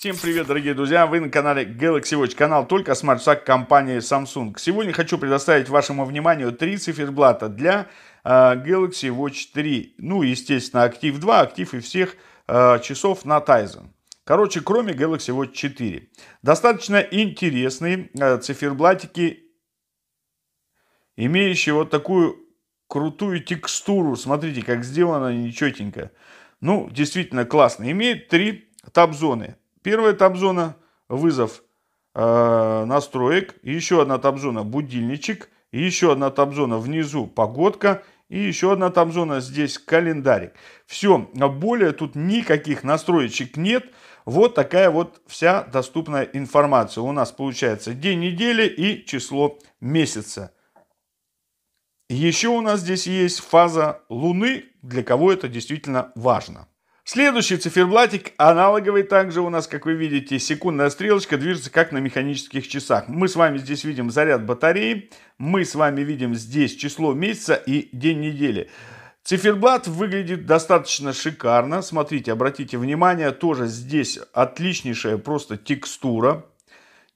Всем привет, дорогие друзья! Вы на канале Galaxy Watch, канал только о смартфонах компании Samsung. Сегодня хочу предоставить вашему вниманию три циферблата для э, Galaxy Watch 3. Ну, естественно, актив 2, актив и всех э, часов на Tizen. Короче, кроме Galaxy Watch 4. Достаточно интересные э, циферблатики, имеющие вот такую крутую текстуру. Смотрите, как сделано нечетенько. Ну, действительно классно. Имеет три таб-зоны. Первая табзона – вызов э, настроек. Еще одна табзона – будильничек. Еще одна табзона внизу – погодка. И еще одна табзона здесь – календарик. Все, а более тут никаких настроечек нет. Вот такая вот вся доступная информация. У нас получается день недели и число месяца. Еще у нас здесь есть фаза Луны, для кого это действительно важно. Следующий циферблатик аналоговый также у нас, как вы видите, секундная стрелочка движется как на механических часах. Мы с вами здесь видим заряд батареи, мы с вами видим здесь число месяца и день недели. Циферблат выглядит достаточно шикарно. Смотрите, обратите внимание, тоже здесь отличнейшая просто текстура.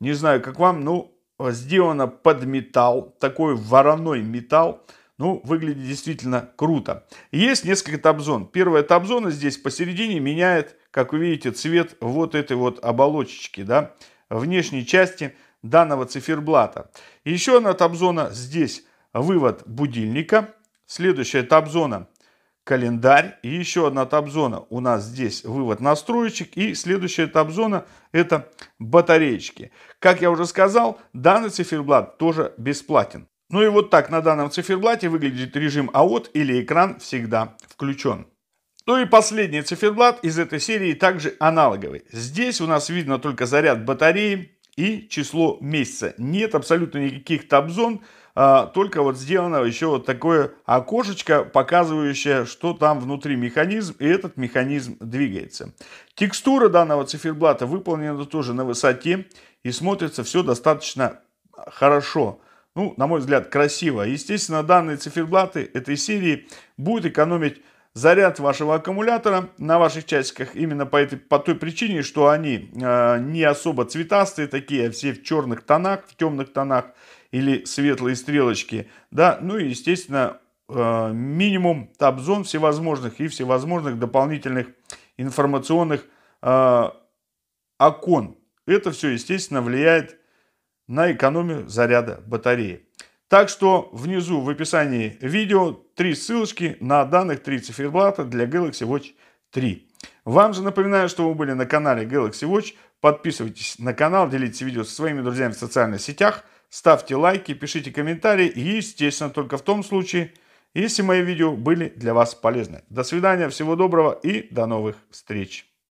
Не знаю, как вам, но сделано под металл, такой вороной металл. Ну, выглядит действительно круто. Есть несколько табзон. Первая табзона здесь посередине меняет, как вы видите, цвет вот этой вот оболочечки, да, внешней части данного циферблата. Еще одна табзона здесь вывод будильника. Следующая табзона календарь. И еще одна табзона у нас здесь вывод настроечек. И следующая табзона это батареечки. Как я уже сказал, данный циферблат тоже бесплатен. Ну и вот так на данном циферблате выглядит режим AOT или экран всегда включен. Ну и последний циферблат из этой серии также аналоговый. Здесь у нас видно только заряд батареи и число месяца. Нет абсолютно никаких табзон, а, только вот сделано еще вот такое окошечко, показывающее, что там внутри механизм, и этот механизм двигается. Текстура данного циферблата выполнена тоже на высоте и смотрится все достаточно хорошо ну, на мой взгляд, красиво. Естественно, данные циферблаты этой серии будут экономить заряд вашего аккумулятора на ваших часиках именно по, этой, по той причине, что они э, не особо цветастые такие, а все в черных тонах, в темных тонах или светлые стрелочки, да, ну и, естественно, э, минимум табзон всевозможных и всевозможных дополнительных информационных э, окон. Это все, естественно, влияет на на экономию заряда батареи. Так что внизу в описании видео три ссылочки на данных три циферблата для Galaxy Watch 3. Вам же напоминаю, что вы были на канале Galaxy Watch. Подписывайтесь на канал, делитесь видео со своими друзьями в социальных сетях, ставьте лайки, пишите комментарии и, естественно, только в том случае, если мои видео были для вас полезны. До свидания, всего доброго и до новых встреч!